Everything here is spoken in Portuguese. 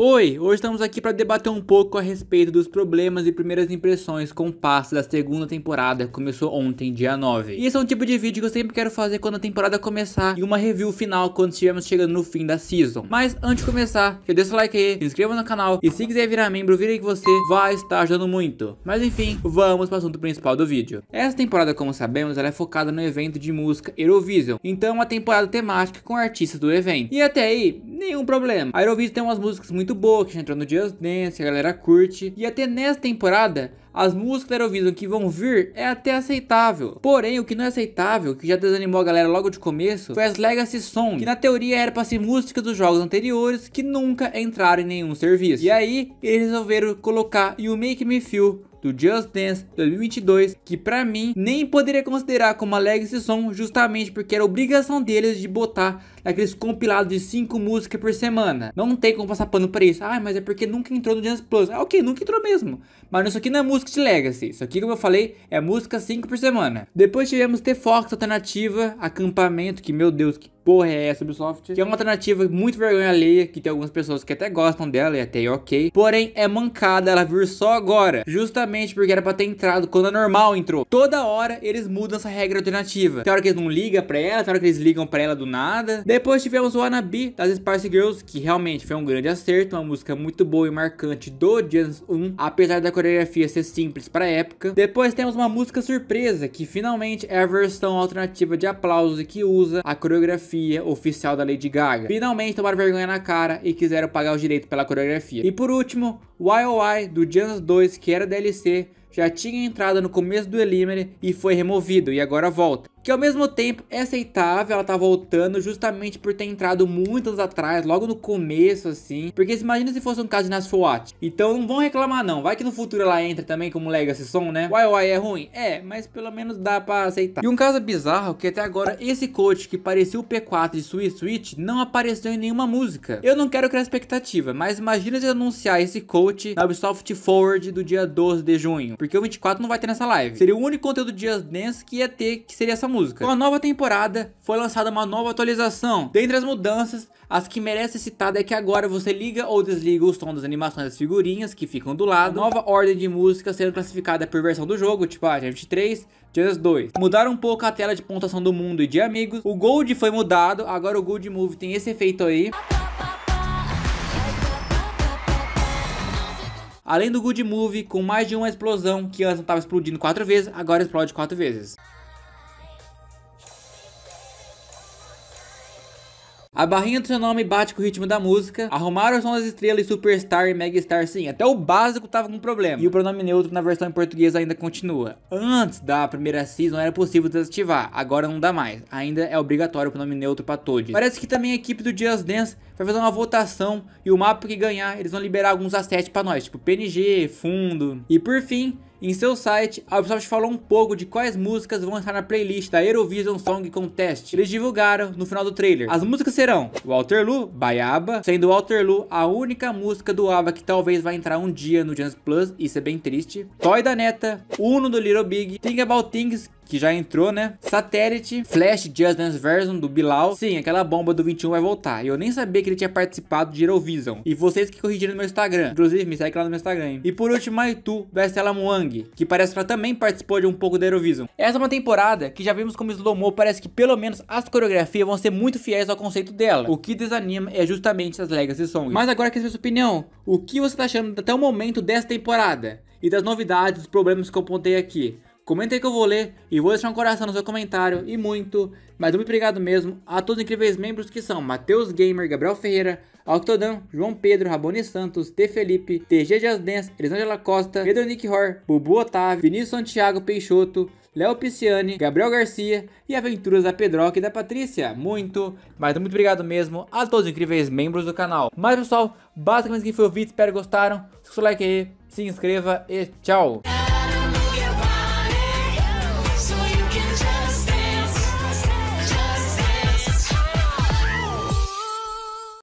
Oi, hoje estamos aqui para debater um pouco a respeito dos problemas e primeiras impressões com o passe da segunda temporada que começou ontem, dia 9. E esse é um tipo de vídeo que eu sempre quero fazer quando a temporada começar e uma review final quando estivermos chegando no fim da season. Mas antes de começar, já deixa o like aí, se inscreva no canal e se quiser virar membro, vira aí que você vai estar ajudando muito. Mas enfim, vamos para o assunto principal do vídeo. Essa temporada, como sabemos, ela é focada no evento de música Eurovision, então é uma temporada temática com artistas do evento. E até aí, nenhum problema. A Eurovision tem umas músicas muito boas que já entrou no Just Dance, a galera curte. E até nessa temporada, as músicas da Eurovision que vão vir é até aceitável. Porém, o que não é aceitável, que já desanimou a galera logo de começo, foi as Legacy Song, que na teoria era para ser músicas dos jogos anteriores que nunca entraram em nenhum serviço. E aí, eles resolveram colocar You Make Me Feel do Just Dance 2022, que para mim nem poderia considerar como uma legacy song, justamente porque era obrigação deles de botar aqueles compilados de cinco músicas por semana. Não tem como passar pano pra isso. Ah, mas é porque nunca entrou no Jazz Plus. Ah, ok, nunca entrou mesmo. Mas isso aqui não é música de Legacy. Isso aqui, como eu falei, é música 5 por semana. Depois tivemos The Fox Alternativa, Acampamento, que meu Deus, que porra é essa Ubisoft? Que é uma alternativa muito vergonha alheia, que tem algumas pessoas que até gostam dela e até é ok. Porém, é mancada ela vir só agora. Justamente porque era pra ter entrado quando a normal entrou. Toda hora eles mudam essa regra alternativa. Tem hora que eles não ligam pra ela, tem hora que eles ligam pra ela do nada. Depois tivemos o Wannabe das Spice Girls, que realmente foi um grande acerto, uma música muito boa e marcante do Jans 1, apesar da coreografia ser simples para época. Depois temos uma música surpresa, que finalmente é a versão alternativa de aplauso que usa a coreografia oficial da Lady Gaga. Finalmente tomaram vergonha na cara e quiseram pagar o direito pela coreografia. E por último, YOI do Jans 2, que era DLC, já tinha entrado no começo do Elimine e foi removido e agora volta que ao mesmo tempo é aceitável ela tá voltando justamente por ter entrado muitas atrás, logo no começo, assim. Porque se imagina se fosse um caso de Nasfoat. Então não vão reclamar não, vai que no futuro ela entra também como Legacy Som, né? Uai, uai, é ruim? É, mas pelo menos dá pra aceitar. E um caso bizarro que até agora esse coach que parecia o P4 de Sweet não apareceu em nenhuma música. Eu não quero criar expectativa, mas imagina se anunciar esse coach na Ubisoft Forward do dia 12 de junho. Porque o 24 não vai ter nessa live. Seria o único conteúdo do Just Dance que ia ter, que seria essa música música. Com a nova temporada, foi lançada uma nova atualização. Dentre as mudanças, as que merecem citada é que agora você liga ou desliga os som das animações das figurinhas que ficam do lado. nova ordem de música sendo classificada por versão do jogo, tipo a ah, 3, Just 2. Mudaram um pouco a tela de pontuação do mundo e de amigos. O Gold foi mudado, agora o Gold Move tem esse efeito aí. Além do Good Move, com mais de uma explosão, que antes estava explodindo quatro vezes, agora explode quatro vezes. A barrinha do seu nome bate com o ritmo da música. Arrumaram o som das estrelas, superstar e megastar, sim. Até o básico tava com problema. E o pronome neutro na versão em português ainda continua. Antes da primeira season era possível desativar, agora não dá mais. Ainda é obrigatório o pronome neutro pra todos. Parece que também a equipe do Just Dance vai fazer uma votação e o mapa que ganhar, eles vão liberar alguns assets pra nós, tipo PNG, fundo. E por fim, em seu site, a Ubisoft falou um pouco de quais músicas vão estar na playlist da Eurovision Song Contest. Eles divulgaram no final do trailer. As músicas serão Waterloo, Baiaba, sendo Waterloo a única música do ABBA que talvez vai entrar um dia no Jazz Plus, isso é bem triste. Toy da Neta, Uno do Little Big, Think About Things, que já entrou, né? Satélite, Flash, Just Dance Version do Bilal. Sim, aquela bomba do 21 vai voltar. Eu nem sabia que ele tinha participado de Eurovision. E vocês que corrigiram no meu Instagram. Inclusive, me segue lá no meu Instagram. Hein? E por último, a da Estela Muang, que parece que ela também participou de um pouco da Eurovision. Essa é uma temporada que já vimos como slow mo parece que pelo menos as coreografias vão ser muito fiéis ao conceito dela. O que desanima é justamente as legacy songs. Mas agora que é a sua opinião, o que você tá achando até o momento dessa temporada? E das novidades, dos problemas que eu apontei aqui? Comenta aí que eu vou ler e vou deixar um coração no seu comentário e muito, mas muito obrigado mesmo a todos os incríveis membros que são Matheus Gamer, Gabriel Ferreira, Octodão, João Pedro, Rabone Santos, T. Felipe, TG Jasdens, Elisângela Costa, Pedro Nick Hor, Bubu Otávio, Vinícius Santiago Peixoto, Léo Pisciani, Gabriel Garcia e Aventuras da Pedroca e da Patrícia. Muito, mas muito obrigado mesmo a todos os incríveis membros do canal. Mas pessoal, basicamente que foi o vídeo, espero que gostaram. Deixa o seu like aí, se inscreva e tchau!